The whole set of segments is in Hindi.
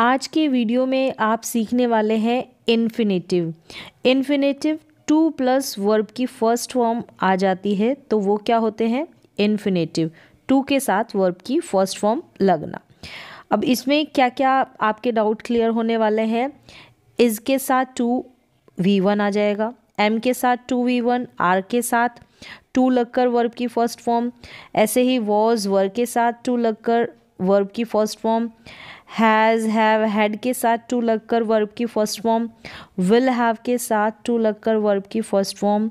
आज के वीडियो में आप सीखने वाले हैं infinitive infinitive to plus verb की फर्स्ट फॉर्म आ जाती है तो वो क्या होते हैं इन्फिनेटिव टू के साथ वर्ब की फर्स्ट फॉर्म लगना अब इसमें क्या क्या आपके डाउट क्लियर होने वाले हैं इज़ के साथ टू वी वन आ जाएगा एम के साथ टू वी वन आर के साथ टू लगकर वर्ब की फर्स्ट फॉर्म ऐसे ही वॉज वर्ग के साथ टू लगकर वर्ब की first form has have had के साथ टू लगकर वर्ब की फर्स्ट फॉर्म विल हैव के साथ टू लगकर वर्ब की फर्स्ट फॉर्म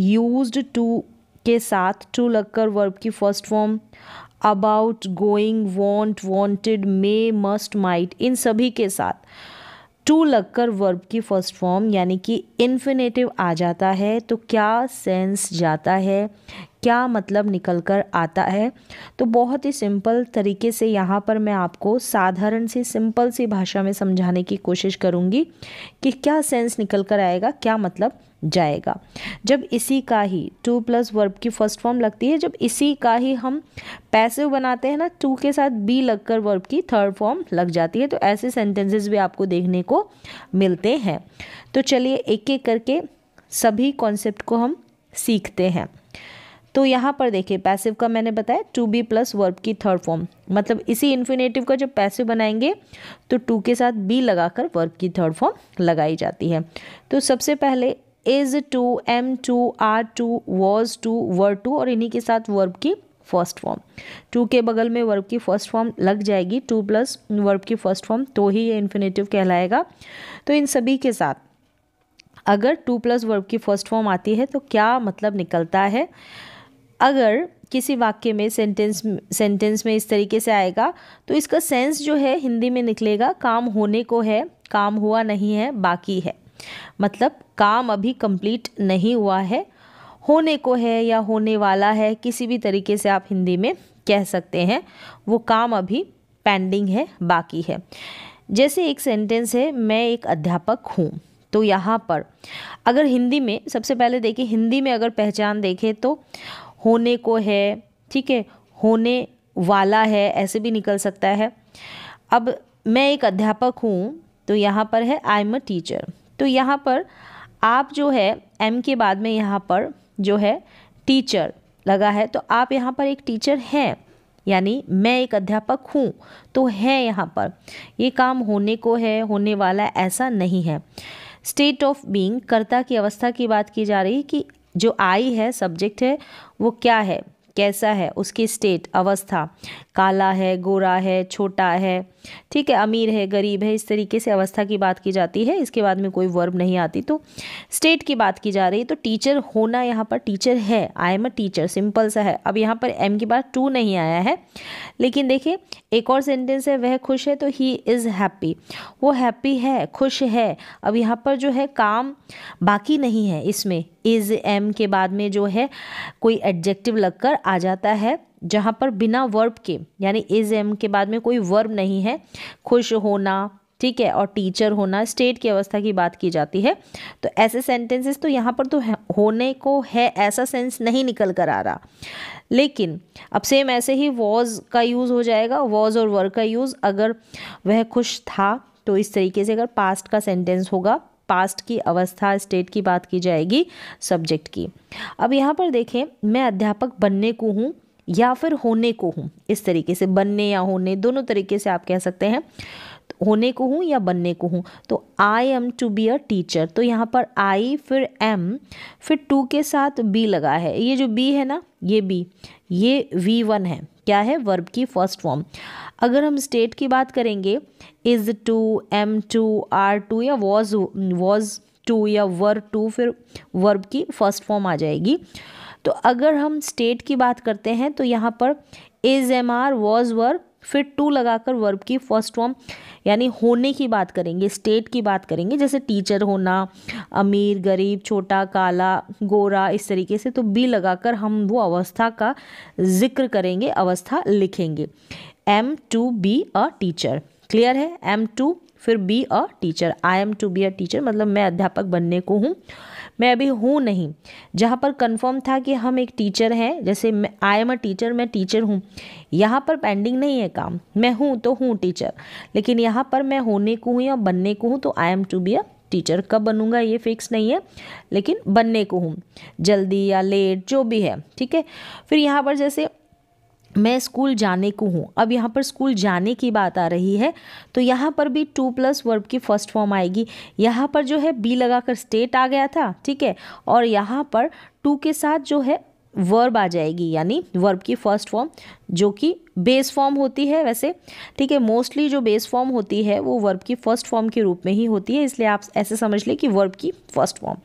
यूज टू के साथ टू लगकर वर्ब की first form about going want wanted may must might इन सभी के साथ टू लगकर वर्ब की फर्स्ट फॉर्म यानी कि इन्फिनेटिव आ जाता है तो क्या सेंस जाता है क्या मतलब निकल कर आता है तो बहुत ही सिंपल तरीके से यहाँ पर मैं आपको साधारण सी सिंपल सी भाषा में समझाने की कोशिश करूँगी कि क्या सेंस निकल कर आएगा क्या मतलब जाएगा जब इसी का ही टू प्लस वर्ब की फर्स्ट फॉर्म लगती है जब इसी का ही हम पैसिव बनाते हैं ना टू के साथ बी लगकर वर्ब की थर्ड फॉर्म लग जाती है तो ऐसे सेंटेंसेस भी आपको देखने को मिलते हैं तो चलिए एक एक करके सभी कॉन्सेप्ट को हम सीखते हैं तो यहाँ पर देखिए पैसिव का मैंने बताया टू बी प्लस वर्ब की थर्ड फॉर्म मतलब इसी इन्फिनेटिव का जब पैसिव बनाएंगे तो टू के साथ बी लगाकर वर्ब की थर्ड फॉर्म लगाई जाती है तो सबसे पहले is to am to are to was to were to और इन्हीं के साथ वर्ब की फर्स्ट फॉर्म टू के बगल में वर्ब की फर्स्ट फॉर्म लग जाएगी टू प्लस वर्ब की फर्स्ट फॉर्म तो ही ये इन्फिनेटिव कहलाएगा तो इन सभी के साथ अगर टू प्लस वर्ब की फर्स्ट फॉर्म आती है तो क्या मतलब निकलता है अगर किसी वाक्य में सेंटेंस सेंटेंस में इस तरीके से आएगा तो इसका सेंस जो है हिंदी में निकलेगा काम होने को है काम हुआ नहीं है बाकी है मतलब काम अभी कंप्लीट नहीं हुआ है होने को है या होने वाला है किसी भी तरीके से आप हिंदी में कह सकते हैं वो काम अभी पेंडिंग है बाकी है जैसे एक सेंटेंस है मैं एक अध्यापक हूँ तो यहाँ पर अगर हिंदी में सबसे पहले देखिए हिंदी में अगर पहचान देखें तो होने को है ठीक है होने वाला है ऐसे भी निकल सकता है अब मैं एक अध्यापक हूँ तो यहाँ पर है आई एम अ टीचर तो यहाँ पर आप जो है एम के बाद में यहाँ पर जो है टीचर लगा है तो आप यहाँ पर एक टीचर हैं यानी मैं एक अध्यापक हूँ तो है यहाँ पर ये काम होने को है होने वाला ऐसा नहीं है स्टेट ऑफ बीइंग कर्ता की अवस्था की बात की जा रही है कि जो आई है सब्जेक्ट है वो क्या है कैसा है उसकी स्टेट अवस्था काला है गोरा है छोटा है ठीक है अमीर है गरीब है इस तरीके से अवस्था की बात की जाती है इसके बाद में कोई वर्ब नहीं आती तो स्टेट की बात की जा रही है तो टीचर होना यहाँ पर टीचर है I am a teacher simple सा है अब यहाँ पर एम की बात टू नहीं आया है लेकिन देखिए एक और सेंटेंस है वह खुश है तो ही इज़ हैप्पी वो हैप्पी है खुश है अब यहाँ पर जो है काम बाकी नहीं है इसमें इज़ एम के बाद में जो है कोई एडजेक्टिव लगकर आ जाता है जहाँ पर बिना वर्ब के यानी इज एम के बाद में कोई वर्ब नहीं है खुश होना ठीक है और टीचर होना स्टेट की अवस्था की बात की जाती है तो ऐसे सेंटेंसेस तो यहाँ पर तो होने को है ऐसा सेंस नहीं निकल कर आ रहा लेकिन अब सेम ऐसे ही वॉज का यूज़ हो जाएगा वॉज और वर्ग का यूज़ अगर वह खुश था तो इस तरीके से अगर पास्ट का सेंटेंस होगा पास्ट की अवस्था स्टेट की बात की जाएगी सब्जेक्ट की अब यहाँ पर देखें मैं अध्यापक बनने को हूँ या फिर होने को हूँ इस तरीके से बनने या होने दोनों तरीके से आप कह सकते हैं होने को हूँ या बनने को हूँ तो I am to be a teacher तो यहाँ पर आई फिर एम फिर टू के साथ बी लगा है ये जो बी है ना ये बी ये वी वन है क्या है वर्ब की फर्स्ट फॉर्म अगर हम स्टेट की बात करेंगे is to am to are to या वॉज वॉज टू या वर टू फिर वर्ब की फर्स्ट फॉर्म आ जाएगी तो अगर हम स्टेट की बात करते हैं तो यहाँ पर is am are was were फिर टू लगाकर वर्ब की फर्स्ट फॉर्म यानी होने की बात करेंगे स्टेट की बात करेंगे जैसे टीचर होना अमीर गरीब छोटा काला गोरा इस तरीके से तो बी लगाकर हम वो अवस्था का जिक्र करेंगे अवस्था लिखेंगे am to be a teacher clear है एम टू फिर be a teacher I am to be a teacher मतलब मैं अध्यापक बनने को हूँ मैं अभी हूँ नहीं जहाँ पर कन्फर्म था कि हम एक टीचर हैं जैसे आई एम अ टीचर मैं टीचर हूँ यहाँ पर पेंडिंग नहीं है काम मैं हूँ तो हूँ टीचर लेकिन यहाँ पर मैं होने को हूँ या बनने को हूँ तो I am to be a teacher कब बनूंगा ये फिक्स नहीं है लेकिन बनने को हूँ जल्दी या लेट जो भी है ठीक है फिर यहाँ पर जैसे मैं स्कूल जाने को हूँ अब यहाँ पर स्कूल जाने की बात आ रही है तो यहाँ पर भी टू प्लस वर्ब की फर्स्ट फॉर्म आएगी यहाँ पर जो है बी लगाकर स्टेट आ गया था ठीक है और यहाँ पर टू के साथ जो है वर्ब आ जाएगी यानी वर्ब की फर्स्ट फॉर्म जो कि बेस फॉर्म होती है वैसे ठीक है मोस्टली जो बेस फॉर्म होती है वो वर्ब की फर्स्ट फॉर्म के रूप में ही होती है इसलिए आप ऐसे समझ लें कि वर्ब की फर्स्ट फॉर्म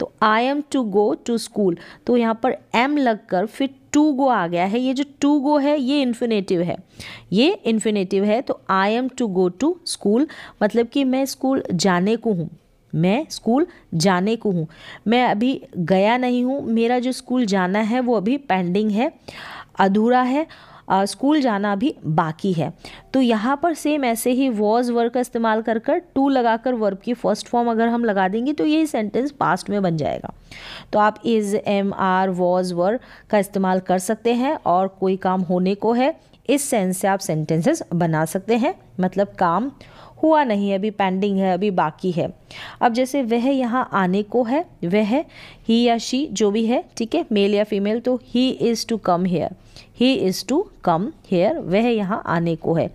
तो I am to go to school तो यहाँ पर एम लग कर फिर टू गो आ गया है ये जो टू गो है ये इन्फिनेटिव है ये इन्फिनेटिव है तो I am to go to school मतलब कि मैं स्कूल जाने को हूँ मैं स्कूल जाने को हूँ मैं अभी गया नहीं हूँ मेरा जो स्कूल जाना है वो अभी पेंडिंग है अधूरा है स्कूल जाना भी बाकी है तो यहाँ पर सेम ऐसे ही वॉज वर्ब का इस्तेमाल कर कर टू लगा कर वर्ब की फर्स्ट फॉर्म अगर हम लगा देंगे तो यही सेंटेंस पास्ट में बन जाएगा तो आप is am are was were का इस्तेमाल कर सकते हैं और कोई काम होने को है इस सेंस से आप सेंटेंसेस बना सकते हैं मतलब काम हुआ नहीं अभी पेंडिंग है अभी बाकी है अब जैसे वह यहाँ आने को है वह ही या शी जो भी है ठीक है मेल या फीमेल तो he is to come here he is to come here वह यहाँ आने को है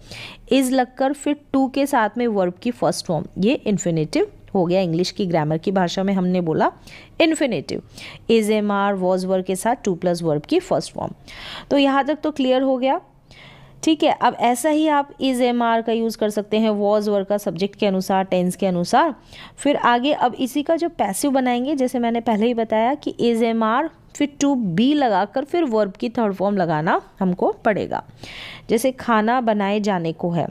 इज़ लगकर फिर टू के साथ में वर्ब की फर्स्ट फॉर्म ये इन्फिनेटिव हो गया इंग्लिश की ग्रामर की भाषा में हमने बोला infinitive is am are was were के साथ टू प्लस वर्ब की फर्स्ट फॉर्म तो यहाँ तक तो क्लियर हो गया ठीक है अब ऐसा ही आप इज़ एम आर का यूज़ कर सकते हैं वॉज वर का सब्जेक्ट के अनुसार टेंस के अनुसार फिर आगे अब इसी का जो पैसिव बनाएंगे जैसे मैंने पहले ही बताया कि इज़ एम आर फिर टू बी लगाकर फिर वर्ब की थर्ड फॉर्म लगाना हमको पड़ेगा जैसे खाना बनाए जाने को है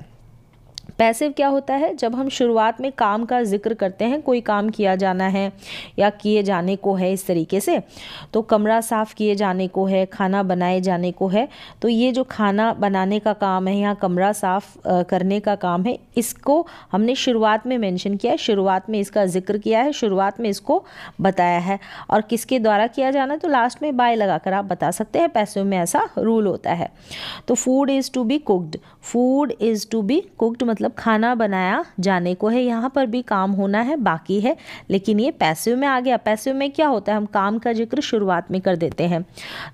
पैसिव क्या होता है जब हम शुरुआत में काम का जिक्र करते हैं कोई काम किया जाना है या किए जाने को है इस तरीके से तो कमरा साफ़ किए जाने को है खाना बनाए जाने को है तो ये जो खाना बनाने का काम है या कमरा साफ़ करने का काम है इसको हमने शुरुआत में मेंशन किया है शुरुआत में इसका जिक्र किया है शुरुआत में इसको बताया है और किसके द्वारा किया जाना है तो लास्ट में बाय लगाकर आप बता सकते हैं पैसे में ऐसा रूल होता है तो food is to be cooked food is to be cooked मतलब मतलब खाना बनाया जाने को है यहाँ पर भी काम होना है बाकी है लेकिन ये पैसे में आ गया पैसे में क्या होता है हम काम का जिक्र शुरुआत में कर देते हैं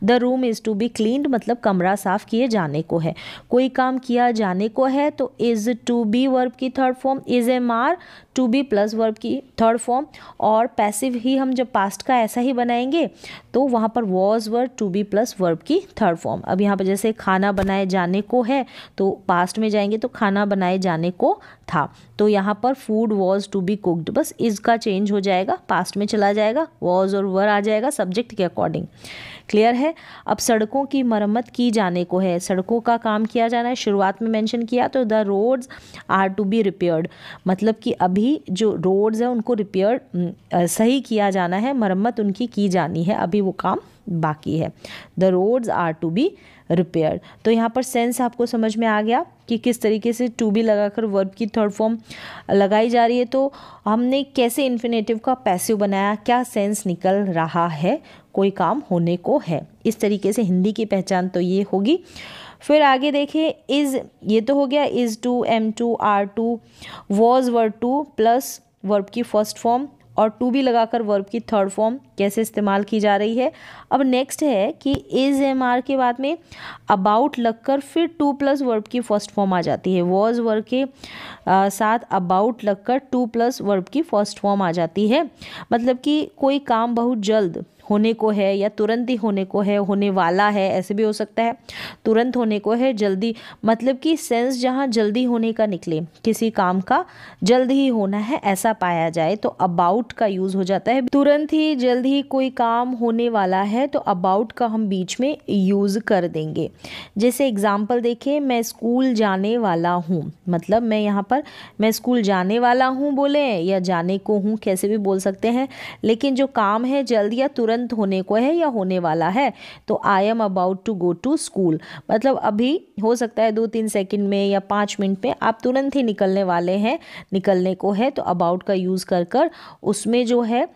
the room is to be clean मतलब कमरा साफ़ किए जाने को है कोई काम किया जाने को है तो इज़ टू बी वर्ब की third form is am are to be plus verb की थर्ड फॉर्म और पैसिव ही हम जब पास्ट का ऐसा ही बनाएंगे तो वहाँ पर was verb to be plus verb की थर्ड फॉर्म अब यहाँ पर जैसे खाना बनाए जाने को है तो पास्ट में जाएंगे तो खाना बनाए जाने को था तो यहाँ पर food was to be cooked बस इसका चेंज हो जाएगा पास्ट में चला जाएगा वॉज और वर आ जाएगा सब्जेक्ट के अकॉर्डिंग क्लियर है अब सड़कों की मरम्मत की जाने को है सड़कों का काम किया जाना है शुरुआत में मैंशन किया तो the roads are to be repaired मतलब कि अभी जो रोड्स हैं उनको रिपेयर सही किया जाना है मरम्मत उनकी की जानी है अभी वो काम बाकी है the roads are to be repair तो यहाँ पर सेंस आपको समझ में आ गया कि किस तरीके से टू बी लगाकर वर्ब की थर्ड फॉर्म लगाई जा रही है तो हमने कैसे इन्फिनेटिव का पैसिव बनाया क्या सेंस निकल रहा है कोई काम होने को है इस तरीके से हिंदी की पहचान तो ये होगी फिर आगे देखें इज़ ये तो हो गया is to am to are to was word to plus verb की फर्स्ट फॉर्म और टू बी लगाकर वर्ब की थर्ड फॉर्म कैसे इस्तेमाल की जा रही है अब नेक्स्ट है कि इज एम आर के बाद में अबाउट लगकर फिर टू प्लस वर्ब की फर्स्ट फॉर्म आ जाती है वॉज वर्ब के आ, साथ अबाउट लगकर टू प्लस वर्ब की फर्स्ट फॉर्म आ जाती है मतलब कि कोई काम बहुत जल्द होने को है या तुरंत ही होने को है होने वाला है ऐसे भी हो सकता है तुरंत होने को है जल्दी मतलब कि सेंस जहाँ जल्दी होने का निकले किसी काम का जल्द ही होना है ऐसा पाया जाए तो अबाउट का यूज़ हो जाता है तुरंत ही जल्द ही कोई काम होने वाला है तो अबाउट का हम बीच में यूज़ कर देंगे जैसे एग्ज़ाम्पल देखें मैं स्कूल जाने वाला हूँ मतलब मैं यहाँ पर मैं स्कूल जाने वाला हूँ बोले या जाने को हूँ कैसे भी बोल सकते हैं लेकिन जो काम है जल्द या तुरंत तुरंत होने को है या होने वाला है तो I am about to go to school मतलब अभी हो सकता है दो तीन सेकंड में या पाँच मिनट में आप तुरंत ही निकलने वाले हैं निकलने को है तो अबाउट का यूज़ कर कर उसमें जो है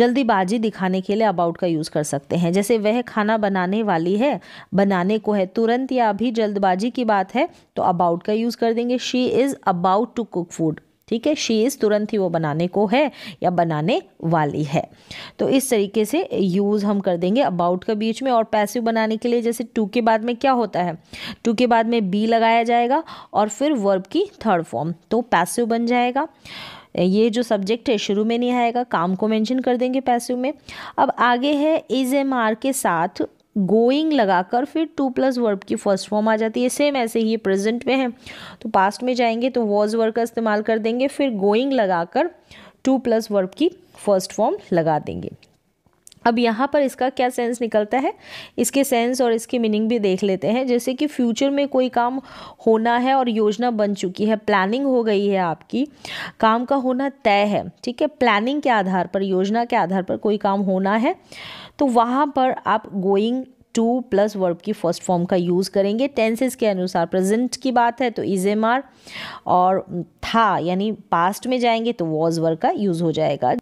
जल्दीबाजी दिखाने के लिए अबाउट का यूज़ कर सकते हैं जैसे वह खाना बनाने वाली है बनाने को है तुरंत या अभी जल्दबाजी की बात है तो अबाउट का यूज़ कर देंगे she is about to cook food ठीक है शी इज़ तुरंत ही वो बनाने को है या बनाने वाली है तो इस तरीके से यूज़ हम कर देंगे अबाउट के बीच में और पैसिव बनाने के लिए जैसे टू के बाद में क्या होता है टू के बाद में बी लगाया जाएगा और फिर वर्ब की थर्ड फॉर्म तो पैसिव बन जाएगा ये जो सब्जेक्ट है शुरू में नहीं आएगा काम को मेंशन कर देंगे पैसिव में अब आगे है इज एम आर के साथ गोइंग लगाकर फिर टू प्लस वर्ब की फर्स्ट फॉर्म आ जाती है सेम ऐसे ही प्रेजेंट में है तो पास्ट में जाएंगे तो वॉज वर्ब का इस्तेमाल कर देंगे फिर गोइंग लगाकर टू प्लस वर्ब की फर्स्ट फॉर्म लगा देंगे अब यहाँ पर इसका क्या सेंस निकलता है इसके सेंस और इसकी मीनिंग भी देख लेते हैं जैसे कि फ्यूचर में कोई काम होना है और योजना बन चुकी है प्लानिंग हो गई है आपकी काम का होना तय है ठीक है प्लानिंग के आधार पर योजना के आधार पर कोई काम होना है तो वहाँ पर आप गोइंग टू प्लस वर्ब की फर्स्ट फॉर्म का यूज़ करेंगे टेंसेस के अनुसार प्रेजेंट की बात है तो इज एम आर और था यानी पास्ट में जाएंगे तो वॉज वर्ब का यूज़ हो जाएगा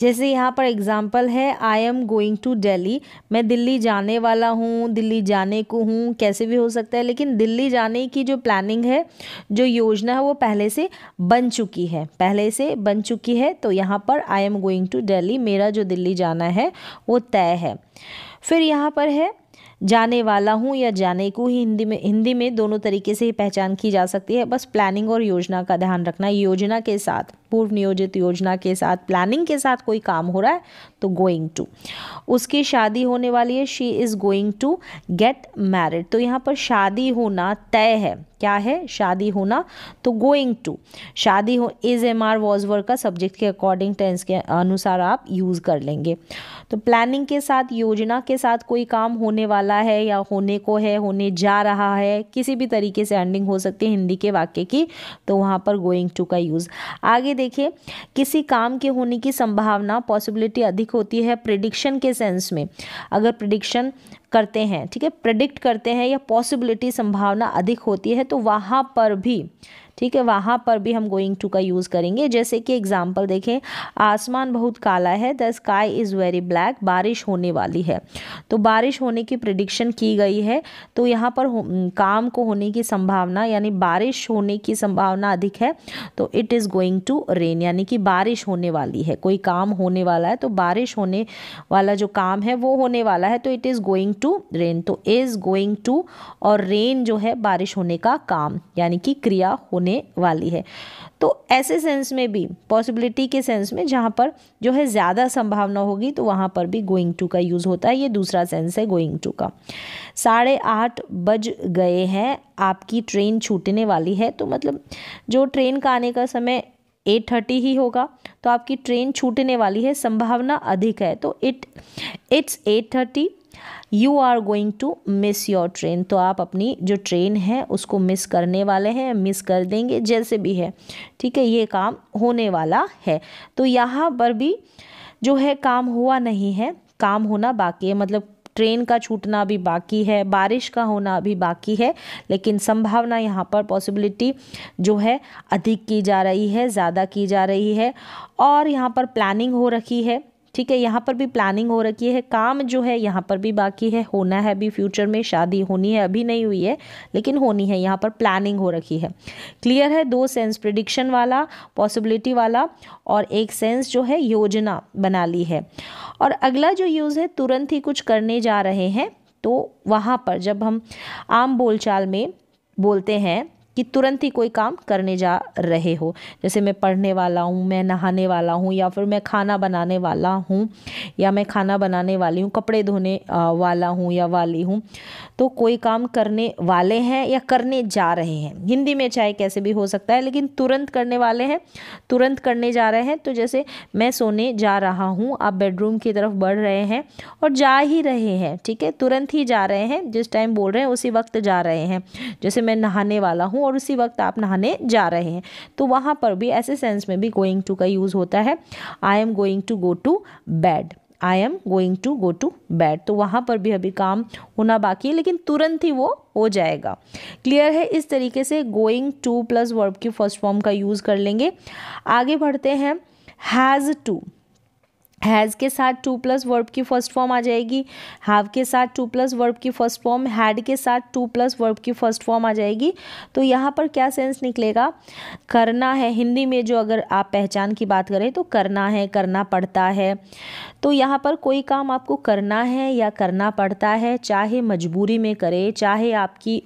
जैसे यहाँ पर एग्ज़ाम्पल है I am going to Delhi मैं दिल्ली जाने वाला हूँ दिल्ली जाने को हूँ कैसे भी हो सकता है लेकिन दिल्ली जाने की जो प्लानिंग है जो योजना है वो पहले से बन चुकी है पहले से बन चुकी है तो यहाँ पर I am going to Delhi मेरा जो दिल्ली जाना है वो तय है फिर यहाँ पर है जाने वाला हूँ या जाने को ही हिंदी में हिंदी में दोनों तरीके से ही पहचान की जा सकती है बस प्लानिंग और योजना का ध्यान रखना योजना के साथ पूर्व नियोजित योजना के साथ प्लानिंग के साथ कोई काम हो रहा है तो गोइंग टू उसकी शादी होने वाली है she is going to get married तो यहाँ पर शादी होना तय है क्या है शादी होना तो गोइंग टू शादी हो is am are was work का सब्जेक्ट के अकॉर्डिंग टेंस के अनुसार आप यूज़ कर लेंगे तो प्लानिंग के साथ योजना के साथ कोई काम होने वाला है या होने को है होने जा रहा है किसी भी तरीके से एंडिंग हो सकती है हिंदी के वाक्य की तो वहाँ पर गोइंग टू का यूज़ आगे देखिए किसी काम के होने की संभावना पॉसिबिलिटी अधिक होती है प्रिडिक्शन के सेंस में अगर प्रिडिक्शन करते हैं ठीक है प्रडिक्ट करते हैं या पॉसिबिलिटी संभावना अधिक होती है तो वहाँ पर भी ठीक है वहाँ पर भी हम गोइंग टू का यूज़ करेंगे जैसे कि एग्जाम्पल देखें आसमान बहुत काला है the sky is very black बारिश होने वाली है तो बारिश होने की प्रडिक्शन की गई है तो यहाँ पर काम को होने की संभावना यानी बारिश होने की संभावना अधिक है तो it is going to rain यानी कि बारिश होने वाली है कोई काम होने वाला है तो बारिश होने वाला जो काम है वो होने वाला है तो it is going to rain तो इज़ गोइंग टू और रेन जो है बारिश होने का काम यानी कि क्रिया होने वाली है तो ऐसे सेंस में भी पॉसिबिलिटी के सेंस में जहाँ पर जो है ज़्यादा संभावना होगी तो वहाँ पर भी गोइंग टू का यूज़ होता है ये दूसरा सेंस है गोइंग टू का साढ़े आठ बज गए हैं आपकी ट्रेन छूटने वाली है तो मतलब जो ट्रेन का आने का समय एट थर्टी ही होगा तो आपकी ट्रेन छूटने वाली है संभावना अधिक है तो it it's at thirty you are going to miss your train तो आप अपनी जो ट्रेन है उसको मिस करने वाले हैं मिस कर देंगे जैसे भी है ठीक है ये काम होने वाला है तो यहाँ पर भी जो है काम हुआ नहीं है काम होना बाकी है मतलब ट्रेन का छूटना भी बाकी है बारिश का होना भी बाकी है लेकिन संभावना यहाँ पर पॉसिबिलिटी जो है अधिक की जा रही है ज़्यादा की जा रही है और यहाँ पर प्लानिंग हो रखी है ठीक है यहाँ पर भी प्लानिंग हो रखी है काम जो है यहाँ पर भी बाकी है होना है अभी फ्यूचर में शादी होनी है अभी नहीं हुई है लेकिन होनी है यहाँ पर प्लानिंग हो रखी है क्लियर है दो सेंस प्रिडिक्शन वाला पॉसिबिलिटी वाला और एक सेंस जो है योजना बना ली है और अगला जो यूज़ है तुरंत ही कुछ करने जा रहे हैं तो वहाँ पर जब हम आम बोलचाल में बोलते हैं कि तुरंत ही कोई काम करने जा रहे हो जैसे मैं पढ़ने वाला हूँ मैं नहाने वाला हूँ या फिर मैं खाना बनाने वाला हूँ या मैं खाना बनाने वाली हूँ कपड़े धोने वाला हूँ या वाली हूँ तो कोई काम करने वाले हैं या करने जा रहे हैं हिंदी में चाहे कैसे भी हो सकता है लेकिन तुरंत करने वाले हैं तुरंत करने जा रहे हैं तो जैसे मैं सोने जा रहा हूँ आप बेडरूम की तरफ बढ़ रहे हैं और जा ही रहे हैं ठीक है तुरंत ही जा रहे हैं जिस टाइम बोल रहे हैं उसी वक्त जा रहे हैं जैसे मैं नहाने वाला हूँ और उसी वक्त आप नहाने जा रहे हैं तो वहाँ पर भी ऐसे सेंस में भी गोइंग टू का यूज़ होता है I am going to go to bed I am going to go to bad तो वहाँ पर भी अभी काम होना बाकी है लेकिन तुरंत ही वो हो जाएगा क्लियर है इस तरीके से गोइंग टू प्लस वर्ब की फर्स्ट फॉर्म का यूज़ कर लेंगे आगे बढ़ते हैं हैज़ टू हैज़ के साथ टू प्लस वर्ब की फर्स्ट फॉर्म आ जाएगी हैव के साथ टू प्लस वर्ब की फर्स्ट फॉर्म हैड के साथ टू प्लस वर्ब की फर्स्ट फॉर्म आ जाएगी तो यहाँ पर क्या सेंस निकलेगा करना है हिंदी में जो अगर आप पहचान की बात करें तो करना है करना पड़ता है तो यहाँ पर कोई काम आपको करना है या करना पड़ता है चाहे मजबूरी में करें चाहे आपकी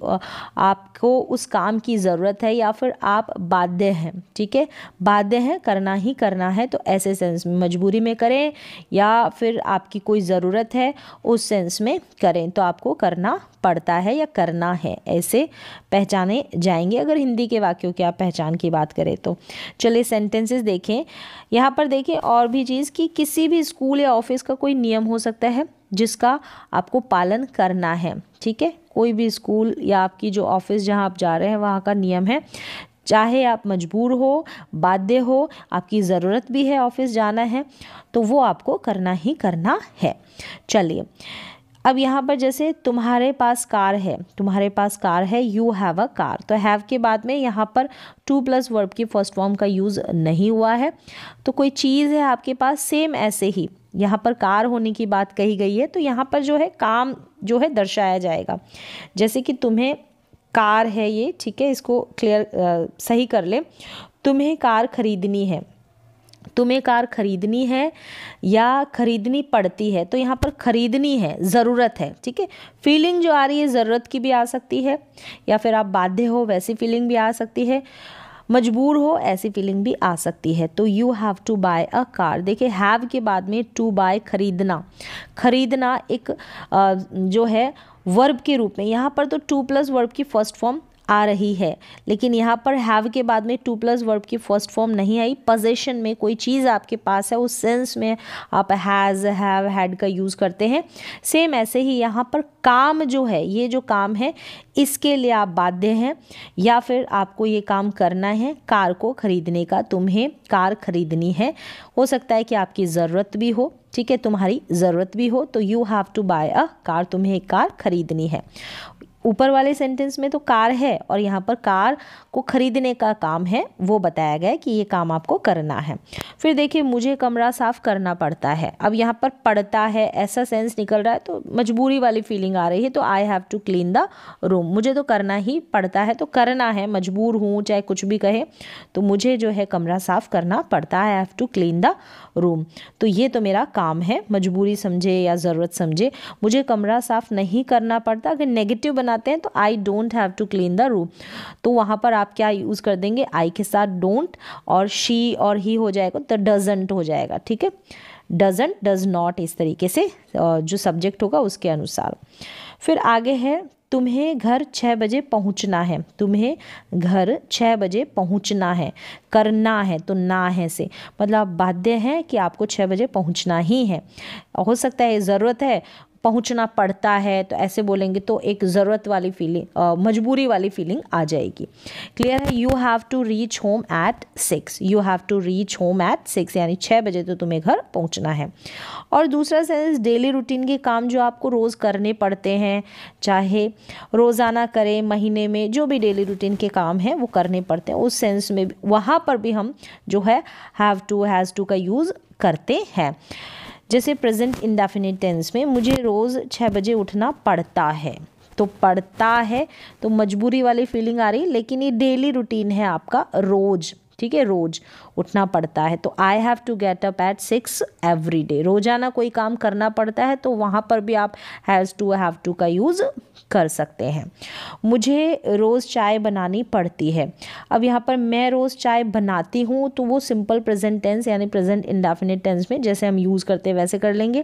आपको उस काम की ज़रूरत है या फिर आप बाध्य हैं ठीक है बाध्य हैं करना ही करना है तो ऐसे सेंस में मजबूरी में करें करें या फिर आपकी कोई ज़रूरत है उस सेंस में करें तो आपको करना पड़ता है या करना है ऐसे पहचाने जाएंगे अगर हिंदी के वाक्यों की आप पहचान की बात करें तो चलिए सेंटेंसेस देखें यहाँ पर देखें और भी चीज़ कि किसी भी स्कूल या ऑफिस का कोई नियम हो सकता है जिसका आपको पालन करना है ठीक है कोई भी स्कूल या आपकी जो ऑफिस जहाँ आप जा रहे हैं वहाँ का नियम है चाहे आप मजबूर हो बाध्य हो आपकी ज़रूरत भी है ऑफिस जाना है तो वो आपको करना ही करना है चलिए अब यहाँ पर जैसे तुम्हारे पास कार है तुम्हारे पास कार है यू हैव अ कार तो हैव के बाद में यहाँ पर टू प्लस वर्ब की फर्स्ट फॉर्म का यूज़ नहीं हुआ है तो कोई चीज़ है आपके पास सेम ऐसे ही यहाँ पर कार होने की बात कही गई है तो यहाँ पर जो है काम जो है दर्शाया जाएगा जैसे कि तुम्हें कार है ये ठीक है इसको क्लियर सही कर ले तुम्हें कार खरीदनी है तुम्हें कार खरीदनी है या खरीदनी पड़ती है तो यहाँ पर खरीदनी है ज़रूरत है ठीक है फीलिंग जो आ रही है ज़रूरत की भी आ सकती है या फिर आप बाध्य हो वैसी फीलिंग भी आ सकती है मजबूर हो ऐसी फीलिंग भी आ सकती है तो you have to buy a car देखिए हैव के बाद में टू बाय खरीदना खरीदना एक जो है वर्ब के रूप में यहाँ पर तो टू प्लस वर्ब की फर्स्ट फॉर्म आ रही है लेकिन यहाँ पर हैव के बाद में टू प्लस वर्ब की फर्स्ट फॉर्म नहीं आई पोजेशन में कोई चीज़ आपके पास है उस सेंस में आप हैज़ हैव हैड का यूज़ करते हैं सेम ऐसे ही यहाँ पर काम जो है ये जो काम है इसके लिए आप बाध्य हैं या फिर आपको ये काम करना है कार को ख़रीदने का तुम्हें कार ख़रीदनी है हो सकता है कि आपकी ज़रूरत भी हो ठीक है तुम्हारी ज़रूरत भी हो तो you have to buy a car तुम्हें एक कार खरीदनी है ऊपर वाले सेंटेंस में तो कार है और यहाँ पर कार को ख़रीदने का काम है वो बताया गया है कि ये काम आपको करना है फिर देखिए मुझे कमरा साफ़ करना पड़ता है अब यहाँ पर पड़ता है ऐसा सेंस निकल रहा है तो मजबूरी वाली फीलिंग आ रही है तो I have to clean the room मुझे तो करना ही पड़ता है तो करना है मजबूर हूँ चाहे कुछ भी कहे तो मुझे जो है कमरा साफ़ करना पड़ता है I have to clean the room तो ये तो मेरा काम है मजबूरी समझे या ज़रूरत समझे मुझे कमरा साफ़ नहीं करना पड़ता अगर नेगेटिव बनाते हैं तो I don't have to clean the room तो वहाँ पर आप क्या यूज़ कर देंगे आई के साथ डोंट और शी और ही हो जाएगा तो डजेंट हो जाएगा ठीक है डजेंट डज नॉट इस तरीके से जो सब्जेक्ट होगा उसके अनुसार फिर आगे है तुम्हें घर छः बजे पहुंचना है तुम्हें घर छः बजे पहुंचना है करना है तो ना है से मतलब बाध्य है कि आपको छः बजे पहुंचना ही है हो सकता है ज़रूरत है पहुंचना पड़ता है तो ऐसे बोलेंगे तो एक ज़रूरत वाली फीलिंग मजबूरी वाली फीलिंग आ जाएगी क्लियर है you have to reach home at six you have to reach home at six यानी छः बजे तो तुम्हें घर पहुंचना है और दूसरा सेंस डेली रूटीन के काम जो आपको रोज़ करने पड़ते हैं चाहे रोज़ाना करें महीने में जो भी डेली रूटीन के काम हैं वो करने पड़ते हैं उस सेंस में वहाँ पर भी हम जो है हैव टू हैज़ टू का यूज़ करते हैं जैसे प्रेजेंट इंडेफिनिट टेंस में मुझे रोज़ छः बजे उठना पड़ता है तो पड़ता है तो मजबूरी वाली फीलिंग आ रही लेकिन ये डेली रूटीन है आपका रोज़ ठीक है रोज़ उठना पड़ता है तो I have to get up at six every day रोज़ाना कोई काम करना पड़ता है तो वहाँ पर भी आप हैज़ टू हैव टू का यूज़ कर सकते हैं मुझे रोज़ चाय बनानी पड़ती है अब यहाँ पर मैं रोज़ चाय बनाती हूँ तो वो सिंपल प्रेजेंट टेंस यानी प्रेजेंट इंडेफिनेट टेंस में जैसे हम यूज़ करते हैं वैसे कर लेंगे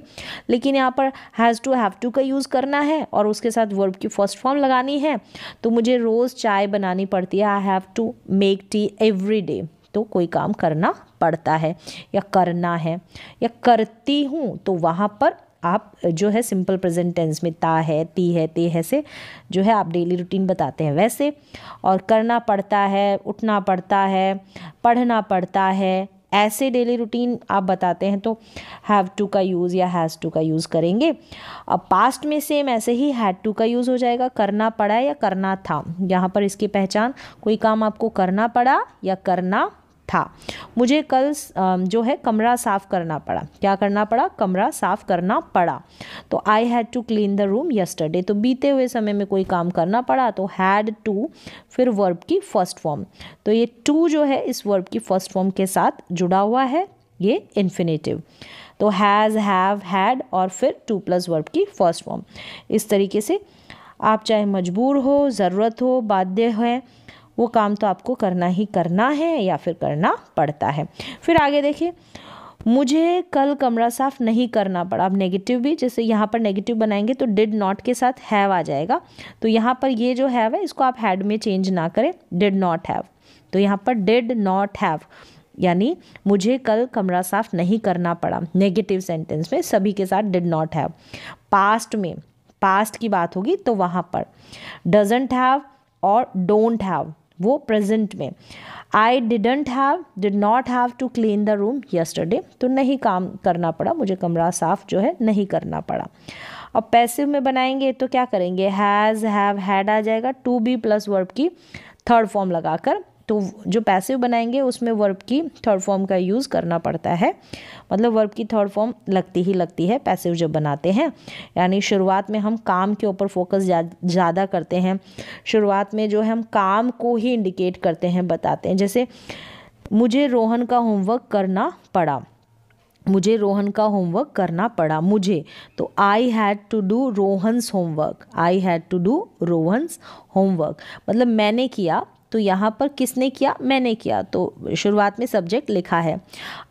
लेकिन यहाँ पर हैज़ टू हैव टू का यूज़ करना है और उसके साथ वर्ब की फर्स्ट फॉर्म लगानी है तो मुझे रोज़ चाय बनानी पड़ती है I have to make tea every day तो कोई काम करना पड़ता है या करना है या करती हूँ तो वहाँ पर आप जो है सिंपल प्रेजेंट टेंस में ता है ती है ते है से जो है आप डेली रूटीन बताते हैं वैसे और करना पड़ता है उठना पड़ता है पढ़ना पड़ता है ऐसे डेली रूटीन आप बताते हैं तो हैव टू का यूज़ या हैज़ टू का यूज़ करेंगे अब पास्ट में सेम ऐसे ही हैड टू का यूज़ हो जाएगा करना पड़ा या करना था यहाँ पर इसकी पहचान कोई काम आपको करना पड़ा या करना था मुझे कल जो है कमरा साफ़ करना पड़ा क्या करना पड़ा कमरा साफ़ करना पड़ा तो I had to clean the room yesterday तो बीते हुए समय में कोई काम करना पड़ा तो हैड टू फिर वर्ब की फर्स्ट फॉर्म तो ये टू जो है इस वर्ब की फर्स्ट फॉर्म के साथ जुड़ा हुआ है ये इन्फिनेटिव तो हैज़ हैव हैड और फिर टू प्लस वर्ब की फर्स्ट फॉर्म इस तरीके से आप चाहे मजबूर हो ज़रूरत हो बाध्य है वो काम तो आपको करना ही करना है या फिर करना पड़ता है फिर आगे देखिए मुझे कल कमरा साफ नहीं करना पड़ा अब नेगेटिव भी जैसे यहाँ पर नेगेटिव बनाएंगे तो डिड नॉट के साथ हैव आ जाएगा तो यहाँ पर ये जो हैव है इसको आप हैड में चेंज ना करें डिड नॉट हैव तो यहाँ पर डिड नॉट हैव यानी मुझे कल कमरा साफ नहीं करना पड़ा नेगेटिव सेंटेंस में सभी के साथ डिड नॉट हैव पास्ट में पास्ट की बात होगी तो वहाँ पर डजेंट हैव और डोंट हैव वो प्रेजेंट में I didn't have did not have to clean the room yesterday तो नहीं काम करना पड़ा मुझे कमरा साफ़ जो है नहीं करना पड़ा अब पैसिव में बनाएंगे तो क्या करेंगे हैज़ हैव हैड आ जाएगा टू बी प्लस वर्ब की थर्ड फॉर्म लगाकर तो जो पैसिव बनाएंगे उसमें वर्ब की थर्ड फॉर्म का यूज़ करना पड़ता है मतलब वर्ब की थर्ड फॉर्म लगती ही लगती है पैसिव जब बनाते हैं यानी शुरुआत में हम काम के ऊपर फोकस ज़्यादा करते हैं शुरुआत में जो है हम काम को ही इंडिकेट करते हैं बताते हैं जैसे मुझे रोहन का होमवर्क करना पड़ा मुझे रोहन का होमवर्क करना पड़ा मुझे तो I had to do Rohan's homework I had to do Rohan's homework मतलब मैंने किया तो यहाँ पर किसने किया मैंने किया तो शुरुआत में सब्जेक्ट लिखा है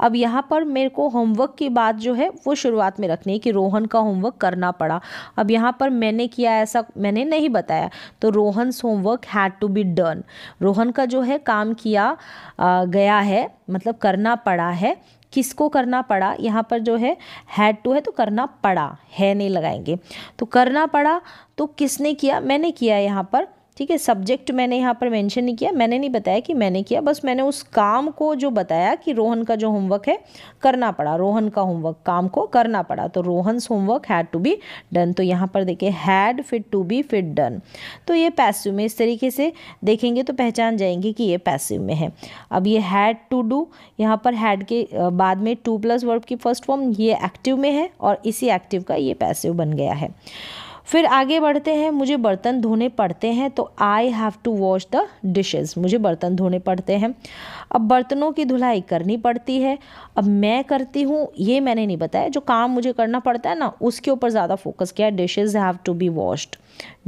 अब यहाँ पर मेरे को होमवर्क की बात जो है वो शुरुआत में रखनी है कि रोहन का होमवर्क करना पड़ा अब यहाँ पर मैंने किया ऐसा मैंने नहीं बताया तो Rohan homework had to be done Rohan का जो है काम किया गया है मतलब करना पड़ा है किसको करना पड़ा यहाँ पर जो है हैड टू है तो करना पड़ा है नहीं लगाएंगे तो करना पड़ा तो किसने किया मैंने किया यहाँ पर ठीक है सब्जेक्ट मैंने यहाँ पर मेंशन नहीं किया मैंने नहीं बताया कि मैंने किया बस मैंने उस काम को जो बताया कि रोहन का जो होमवर्क है करना पड़ा रोहन का होमवर्क काम को करना पड़ा तो Rohan homework had to be done तो यहाँ पर देखिए had fit to be fit done तो ये पैसिव में इस तरीके से देखेंगे तो पहचान जाएंगे कि ये पैसिव में है अब ये हैड टू डू यहाँ पर हैड के बाद में टू प्लस वर्ब की फर्स्ट फॉर्म ये एक्टिव में है और इसी एक्टिव का ये पैसिव बन गया है फिर आगे बढ़ते हैं मुझे बर्तन धोने पड़ते हैं तो I have to wash the dishes मुझे बर्तन धोने पड़ते हैं अब बर्तनों की धुलाई करनी पड़ती है अब मैं करती हूँ ये मैंने नहीं बताया जो काम मुझे करना पड़ता है ना उसके ऊपर ज़्यादा फोकस किया dishes have to be washed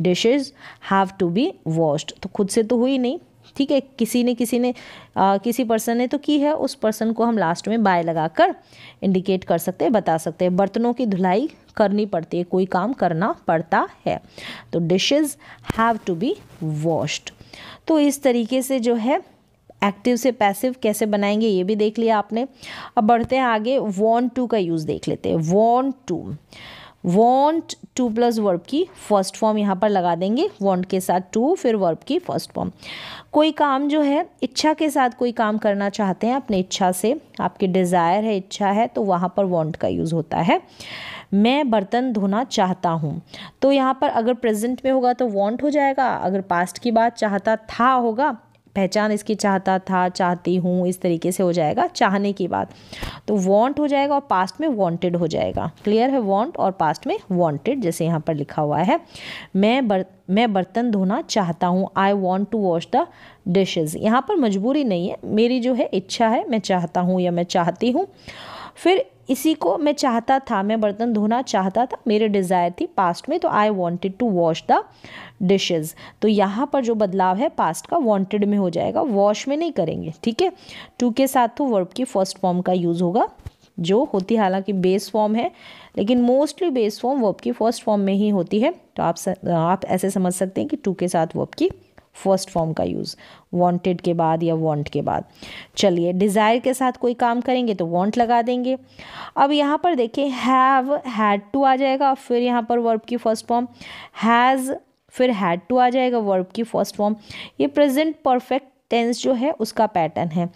dishes have to be washed तो खुद से तो हुई नहीं ठीक है किसी ने किसी ने आ, किसी पर्सन ने तो की है उस पर्सन को हम लास्ट में बाय लगाकर इंडिकेट कर सकते हैं बता सकते हैं बर्तनों की धुलाई करनी पड़ती है कोई काम करना पड़ता है तो dishes have to be washed तो इस तरीके से जो है एक्टिव से पैसिव कैसे बनाएंगे ये भी देख लिया आपने अब बढ़ते हैं आगे वॉन्ट टू का यूज़ देख लेते हैं want to want to plus verb की फर्स्ट फॉर्म यहाँ पर लगा देंगे वॉन्ट के साथ टू फिर वर्ब की फर्स्ट फॉर्म कोई काम जो है इच्छा के साथ कोई काम करना चाहते हैं अपने इच्छा से आपकी डिज़ायर है इच्छा है तो वहाँ पर वॉन्ट का यूज़ होता है मैं बर्तन धोना चाहता हूँ तो यहाँ पर अगर प्रेजेंट में होगा तो वॉन्ट हो जाएगा अगर पास्ट की बात चाहता था होगा पहचान इसकी चाहता था चाहती हूँ इस तरीके से हो जाएगा चाहने की बात तो वांट हो जाएगा और पास्ट में वांटेड हो जाएगा क्लियर है वांट और पास्ट में वांटेड जैसे यहाँ पर लिखा हुआ है मैं बर, मैं बर्तन धोना चाहता हूँ I want to wash the dishes यहाँ पर मजबूरी नहीं है मेरी जो है इच्छा है मैं चाहता हूँ या मैं चाहती हूँ फिर इसी को मैं चाहता था मैं बर्तन धोना चाहता था मेरे डिज़ायर थी पास्ट में तो I wanted to wash the dishes तो यहाँ पर जो बदलाव है पास्ट का वॉन्टेड में हो जाएगा वॉश में नहीं करेंगे ठीक है टू के साथ तो वर्ब की फर्स्ट फॉर्म का यूज़ होगा जो होती हालांकि बेस फॉर्म है लेकिन मोस्टली बेस फॉर्म वर्ब की फर्स्ट फॉर्म में ही होती है तो आप स, आप ऐसे समझ सकते हैं कि टू के साथ वर्ब की फर्स्ट फॉर्म का यूज़ वांटेड के बाद या वांट के बाद चलिए डिज़ायर के साथ कोई काम करेंगे तो वांट लगा देंगे अब यहाँ पर देखिए हैव हैड टू आ जाएगा फिर यहाँ पर वर्ब की फर्स्ट फॉर्म हैज़ फिर हैड टू आ जाएगा वर्ब की फर्स्ट फॉर्म ये प्रेजेंट परफेक्ट टेंस जो है उसका पैटर्न है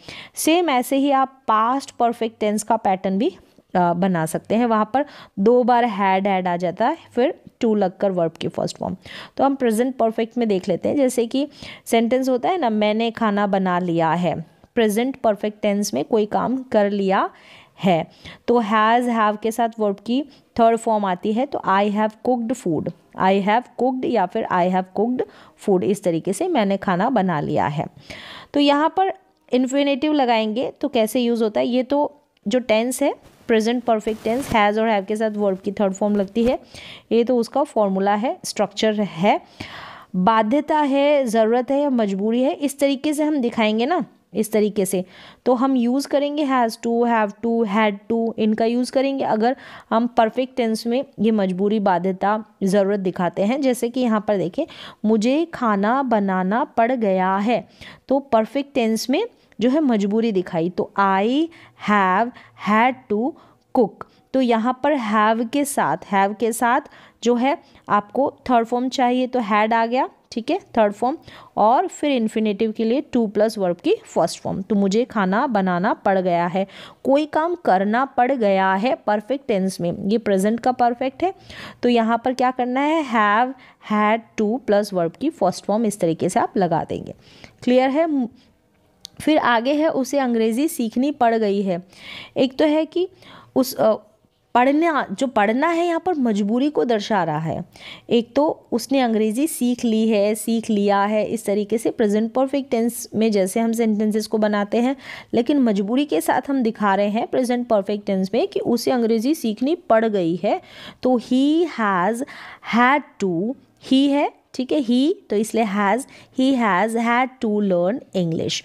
सेम ऐसे ही आप पास्ट परफेक्ट टेंस का पैटर्न भी बना सकते हैं वहाँ पर दो बार हैड हैड आ जाता है फिर टू लगकर वर्ब की फर्स्ट फॉर्म तो हम प्रेजेंट परफेक्ट में देख लेते हैं जैसे कि सेंटेंस होता है ना मैंने खाना बना लिया है प्रेजेंट परफेक्ट टेंस में कोई काम कर लिया है तो हैज़ हैव के साथ वर्ब की थर्ड फॉर्म आती है तो I have cooked food I have cooked या फिर आई हैव कुकड फूड इस तरीके से मैंने खाना बना लिया है तो यहाँ पर इन्फिनेटिव लगाएंगे तो कैसे यूज़ होता है ये तो जो टेंस है प्रेजेंट परफेक्ट टेंस हैज़ और हैव के साथ वर्ब की थर्ड फॉर्म लगती है ये तो उसका फॉर्मूला है स्ट्रक्चर है बाध्यता है ज़रूरत है या मजबूरी है इस तरीके से हम दिखाएंगे ना इस तरीके से तो हम यूज़ करेंगे has to have to had to इनका यूज़ करेंगे अगर हम परफेक्ट टेंस में ये मजबूरी बाध्यता ज़रूरत दिखाते हैं जैसे कि यहाँ पर देखें मुझे खाना बनाना पड़ गया है तो परफेक्ट टेंस में जो है मजबूरी दिखाई तो I have had to cook तो यहाँ पर हैव के साथ हैव के साथ जो है आपको थर्ड फॉर्म चाहिए तो हैड आ गया ठीक है थर्ड फॉर्म और फिर इन्फिनेटिव के लिए टू प्लस वर्ब की फर्स्ट फॉर्म तो मुझे खाना बनाना पड़ गया है कोई काम करना पड़ गया है परफेक्ट टेंस में ये प्रेजेंट का परफेक्ट है तो यहाँ पर क्या करना है have had to plus verb की फर्स्ट फॉर्म इस तरीके से आप लगा देंगे क्लियर है फिर आगे है उसे अंग्रेज़ी सीखनी पड़ गई है एक तो है कि उस पढ़ना जो पढ़ना है यहाँ पर मजबूरी को दर्शा रहा है एक तो उसने अंग्रेज़ी सीख ली है सीख लिया है इस तरीके से प्रेजेंट परफेक्ट टेंस में जैसे हम सेंटेंसेस को बनाते हैं लेकिन मजबूरी के साथ हम दिखा रहे हैं प्रेजेंट परफेक्ट टेंस में कि उसे अंग्रेज़ी सीखनी पड़ गई है तो ही हैज़ हैड टू ही है ठीक है ही तो इसलिए has he has had to learn English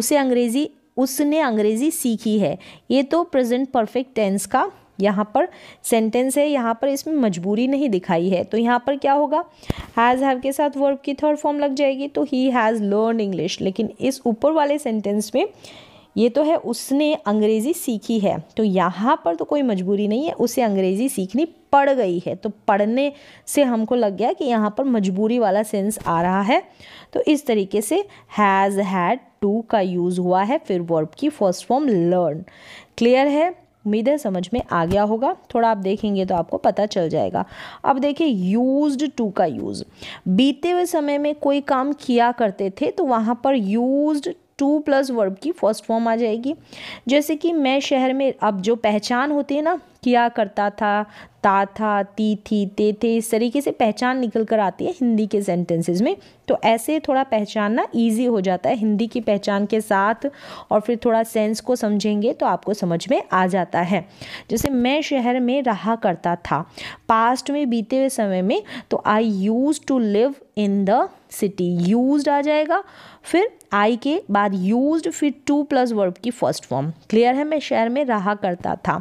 उसे अंग्रेज़ी उसने अंग्रेज़ी सीखी है ये तो प्रेजेंट परफेक्ट टेंस का यहाँ पर सेंटेंस है यहाँ पर इसमें मजबूरी नहीं दिखाई है तो यहाँ पर क्या होगा हैज़ हैव के साथ वर्ब की थर्ड फॉर्म लग जाएगी तो ही हैज़ लर्न इंग्लिश लेकिन इस ऊपर वाले सेंटेंस में ये तो है उसने अंग्रेज़ी सीखी है तो यहाँ पर तो कोई मजबूरी नहीं है उसे अंग्रेज़ी सीखनी पड़ गई है तो पढ़ने से हमको लग गया कि यहाँ पर मजबूरी वाला सेंस आ रहा है तो इस तरीके से हैज़ हैड टू का यूज़ हुआ है फिर वर्ब की फर्स्ट फॉर्म लर्न क्लियर है उम्मीद है समझ में आ गया होगा थोड़ा आप देखेंगे तो आपको पता चल जाएगा अब देखिए यूज्ड टू का यूज़ बीते हुए समय में कोई काम किया करते थे तो वहाँ पर यूज्ड टू प्लस वर्ब की फर्स्ट फॉर्म आ जाएगी जैसे कि मैं शहर में अब जो पहचान होती है ना किया करता था ता था ती थी ते थे इस तरीके से पहचान निकल कर आती है हिंदी के सेंटेंसेस में तो ऐसे थोड़ा पहचानना ईजी हो जाता है हिंदी की पहचान के साथ और फिर थोड़ा सेंस को समझेंगे तो आपको समझ में आ जाता है जैसे मैं शहर में रहा करता था पास्ट में बीते हुए समय में तो I use to live in the city use आ जाएगा फिर आई के बाद यूज फिर टू प्लस वर्ब की फर्स्ट फॉर्म क्लियर है मैं शहर में रहा करता था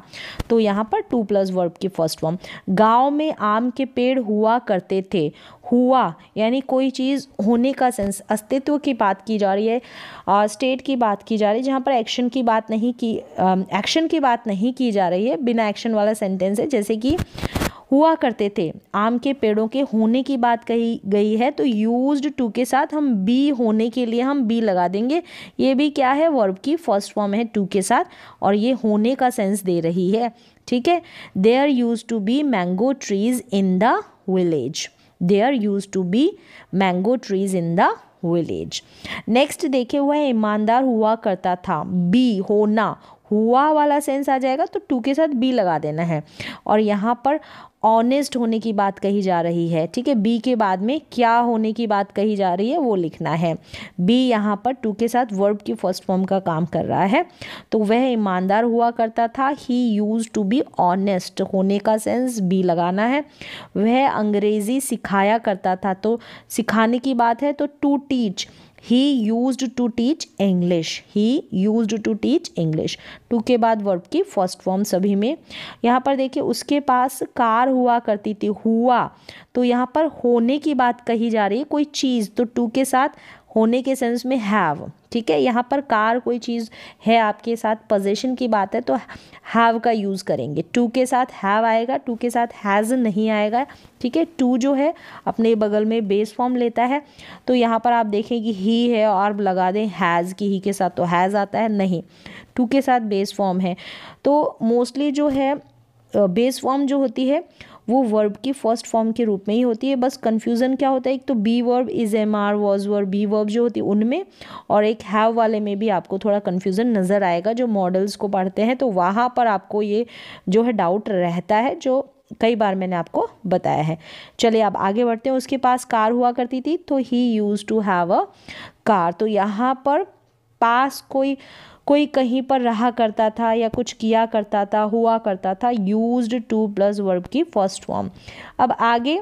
तो यहाँ पर टू प्लस वर्ब की फर्स्ट फॉर्म गांव में आम के पेड़ हुआ करते थे हुआ यानी कोई चीज़ होने का सेंस अस्तित्व की बात की जा रही है आ, स्टेट की बात की जा रही है जहाँ पर एक्शन की बात नहीं की एक्शन की बात नहीं की जा रही है बिना एक्शन वाला सेंटेंस है जैसे कि हुआ करते थे आम के पेड़ों के होने की बात कही गई है तो यूज्ड टू के साथ हम बी होने के लिए हम बी लगा देंगे ये भी क्या है वर्ब की फर्स्ट फॉर्म है टू के साथ और ये होने का सेंस दे रही है ठीक है there use to be mango trees in the village there use to be mango trees in the village next देखे हुए ईमानदार हुआ करता था बी होना हुआ वाला सेंस आ जाएगा तो टू के साथ बी लगा देना है और यहाँ पर ऑनेस्ट होने की बात कही जा रही है ठीक है बी के बाद में क्या होने की बात कही जा रही है वो लिखना है बी यहाँ पर टू के साथ वर्ब की फर्स्ट फॉर्म का काम कर रहा है तो वह ईमानदार हुआ करता था he use to be honest होने का सेंस बी लगाना है वह अंग्रेज़ी सिखाया करता था तो सिखाने की बात है तो to teach he used to teach English he use to teach English to के बाद वर्ब की फर्स्ट फॉर्म सभी में यहाँ पर देखिए उसके पास कार हुआ करती थी हुआ तो यहाँ पर होने की बात कही जा रही है कोई चीज़ तो टू के साथ होने के सेंस में हैव ठीक है यहाँ पर कार कोई चीज़ है आपके साथ पोजेशन की बात है तो हैव का यूज़ करेंगे टू के साथ हैव आएगा टू के साथ हैज़ नहीं आएगा ठीक है टू जो है अपने बगल में बेस फॉर्म लेता है तो यहाँ पर आप देखें कि ही है और लगा दें हैज़ की ही के साथ तो हैज़ आता है नहीं टू के साथ बेस फॉर्म है तो मोस्टली जो है बेस फॉर्म जो होती है वो वर्ब की फर्स्ट फॉर्म के रूप में ही होती है बस कन्फ्यूज़न क्या होता है एक तो be verb is am are was verb be verb जो होती है उनमें और एक हैव वाले में भी आपको थोड़ा कन्फ्यूज़न नज़र आएगा जो मॉडल्स को पढ़ते हैं तो वहाँ पर आपको ये जो है डाउट रहता है जो कई बार मैंने आपको बताया है चलिए आप आगे बढ़ते हैं उसके पास कार हुआ करती थी तो he use to have a car तो यहाँ पर पास कोई कोई कहीं पर रहा करता था या कुछ किया करता था हुआ करता था यूज्ड टू प्लस वर्ब की फर्स्ट फॉर्म अब आगे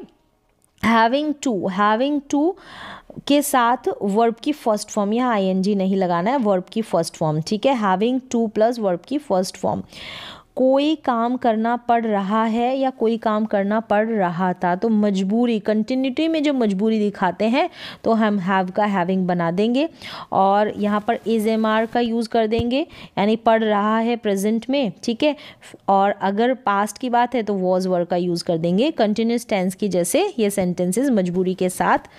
हैविंग टू हैविंग टू के साथ वर्ब की फर्स्ट फॉर्म यहाँ जी नहीं लगाना है वर्ब की फर्स्ट फॉर्म ठीक है हैविंग टू प्लस वर्ब की फर्स्ट फॉर्म कोई काम करना पड़ रहा है या कोई काम करना पड़ रहा था तो मजबूरी कंटिन्यूटी में जो मजबूरी दिखाते हैं तो हम हैव का हैविंग बना देंगे और यहाँ पर इज एम आर का यूज़ कर देंगे यानी पढ़ रहा है प्रेजेंट में ठीक है और अगर पास्ट की बात है तो वॉज वर्ड का यूज़ कर देंगे कंटिन्यूस टेंस की जैसे ये सेंटेंसेस मजबूरी के साथ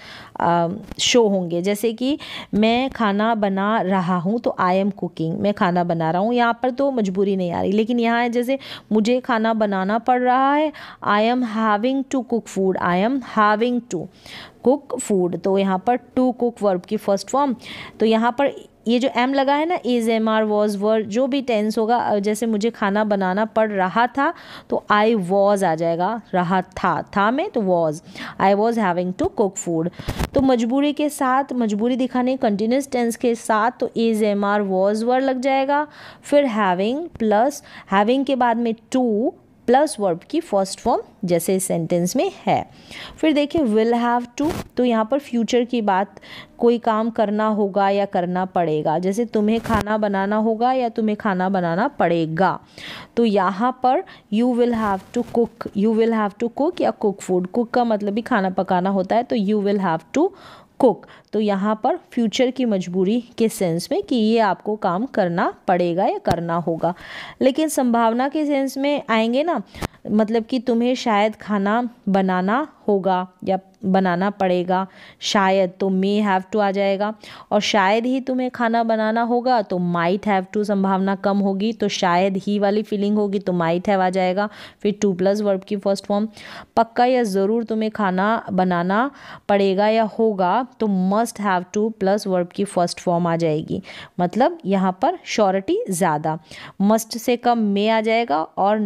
शो होंगे जैसे कि मैं खाना बना रहा हूँ तो आई एम कुकिंग मैं खाना बना रहा हूँ यहाँ पर तो मजबूरी नहीं आ रही लेकिन यहाँ है जैसे मुझे खाना बनाना पड़ रहा है I am having to cook food I am having to cook food तो यहाँ पर टू कुक वर्ब की फर्स्ट फॉर्म तो यहाँ पर ये जो एम लगा है ना is am are was were जो भी टेंस होगा जैसे मुझे खाना बनाना पड़ रहा था तो आई वॉज आ जाएगा रहा था था मैं तो was I was having to cook food तो मजबूरी के साथ मजबूरी दिखाने कंटिन्यूस टेंस के साथ तो is am are was were लग जाएगा फिर हैविंग प्लस हैविंग के बाद में टू प्लस वर्ब की फर्स्ट फॉर्म जैसे इस सेंटेंस में है फिर देखिए विल हैव टू तो यहाँ पर फ्यूचर की बात कोई काम करना होगा या करना पड़ेगा जैसे तुम्हें खाना बनाना होगा या तुम्हें खाना बनाना पड़ेगा तो यहाँ पर you will have to cook you will have to cook या कुक फूड कुक का मतलब भी खाना पकाना होता है तो you will have to cook तो यहाँ पर फ्यूचर की मजबूरी के सेंस में कि ये आपको काम करना पड़ेगा या करना होगा लेकिन संभावना के सेंस में आएंगे ना मतलब कि तुम्हें शायद खाना बनाना होगा या बनाना पड़ेगा शायद तो मे हैव टू आ जाएगा और शायद ही तुम्हें खाना बनाना होगा तो माइट हैव टू संभावना कम होगी तो शायद ही वाली फीलिंग होगी तो माइट हैव आ जाएगा फिर टू प्लस वर्ब की फर्स्ट फॉर्म पक्का या ज़रूर तुम्हें खाना बनाना पड़ेगा या होगा तो must must have to plus verb की फर्स्ट फॉर्म आ जाएगी मतलब यहाँ पर श्योरिटी ज़्यादा मस्ट से कम मे आ जाएगा और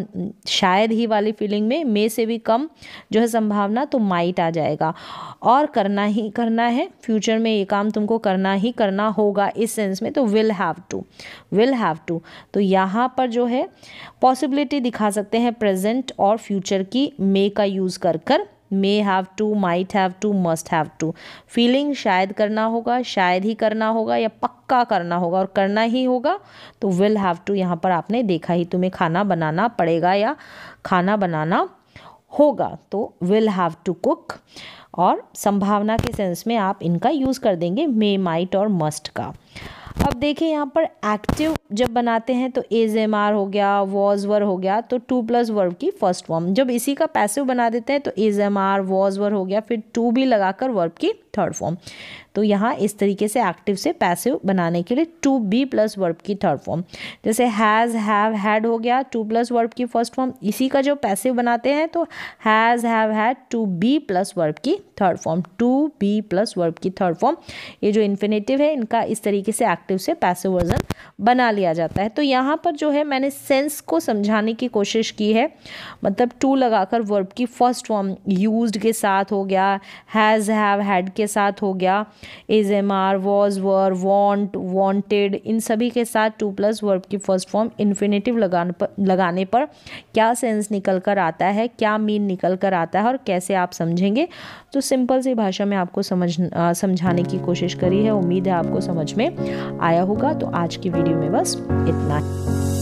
शायद ही वाली फीलिंग में मे से भी कम जो है संभावना तो माइट आ जाएगा और करना ही करना है फ्यूचर में ये काम तुमको करना ही करना होगा इस सेंस में तो will have to will have to तो यहाँ पर जो है पॉसिबिलिटी दिखा सकते हैं प्रेजेंट और फ्यूचर की मे का यूज़ कर कर may have to might have to must have to feeling शायद करना होगा शायद ही करना होगा या पक्का करना होगा और करना ही होगा तो विल हैव टू यहाँ पर आपने देखा ही तुम्हें खाना बनाना पड़ेगा या खाना बनाना होगा तो विल हैव टू कुक और संभावना के सेंस में आप इनका यूज़ कर देंगे मे माइट और मस्ट का अब देखिए यहाँ पर एक्टिव जब बनाते हैं तो एज एम आर हो गया वॉज वर हो गया तो टू प्लस वर्ब की फर्स्ट फॉर्म जब इसी का पैसिव बना देते हैं तो is am are was were हो गया फिर टू भी लगाकर वर्ब की थर्ड फॉर्म तो यहाँ इस तरीके से एक्टिव से पैसिव बनाने के लिए टू बी प्लस वर्ब की थर्ड फॉर्म जैसे हैज़ हैव हैड हो गया टू प्लस वर्ब की फर्स्ट फॉर्म इसी का जो पैसिव बनाते हैं तो has have had to be plus verb की third form to be plus verb की थर्ड फॉर्म ये जो इन्फिनेटिव है इनका इस तरीके से एक्टिव से पैसिव वर्जन बना लिया जाता है तो यहाँ पर जो है मैंने सेंस को समझाने की कोशिश की है मतलब टू लगाकर वर्ब की फर्स्ट फॉर्म यूज्ड के साथ हो गया हैज़ हैव हैड के साथ हो गया is am are was were want wanted इन सभी के साथ टू प्लस वर्ब की फर्स्ट फॉर्म इन्फिनेटिव लगाने पर लगाने पर क्या सेंस निकल कर आता है क्या मीन निकल कर आता है और कैसे आप समझेंगे तो सिंपल सी भाषा में आपको समझ समझाने की कोशिश करी है उम्मीद है आपको समझ में आया होगा तो आज की वीडियो में बस इतना ही